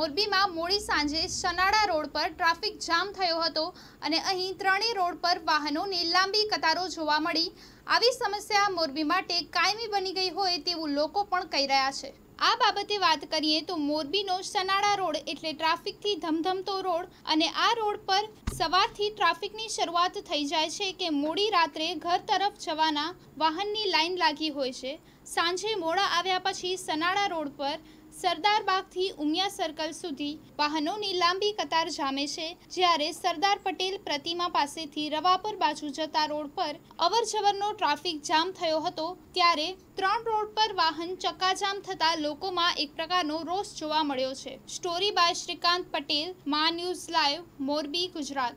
મોરબીમાં મોડી સાંજે સનાડા રોડ પર ટ્રાફિક જામ થયો હતો અને અહીં ત્રણેય રોડ પર વાહનોની લાંબી કતારો જોવા મળી આવી સમસ્યા મોરબી માટે કાયમી બની ગઈ હોય તેવું લોકો પણ કહી રહ્યા છે આ બાબતે વાત કરીએ તો મોરબીનો સનાડા રોડ એટલે ટ્રાફિકથી ધમધમતો રોડ અને આ રોડ પર સવારથી ટ્રાફિકની શરૂઆત થઈ જાય છે કે મોડી રાત્રે ઘર તરફ જવાના વાહનની લાઈન લાગી હોય છે સાંજે મોડા આવ્યા પછી સનાડા રોડ પર સરદાર બાગથી ઉમિયા સર્કલ સુધી વાહનોની લાંબી કતાર જામે છે જ્યારે સરદાર પટેલ પ્રતિમા પાસેથી રવાપર બાજુ જતા રોડ પર અવરજવરનો ટ્રાફિક જામ થયો હતો ત્યારે ત્રણ રોડ પર વાહન ચક્કાજામ થતા લોકોમાં એક પ્રકારનો રોષ જોવા મળ્યો છે સ્ટોરી બાય શ્રીકાંત પટેલ મા ન્યૂઝ લાઈવ મોરબી ગુજરાત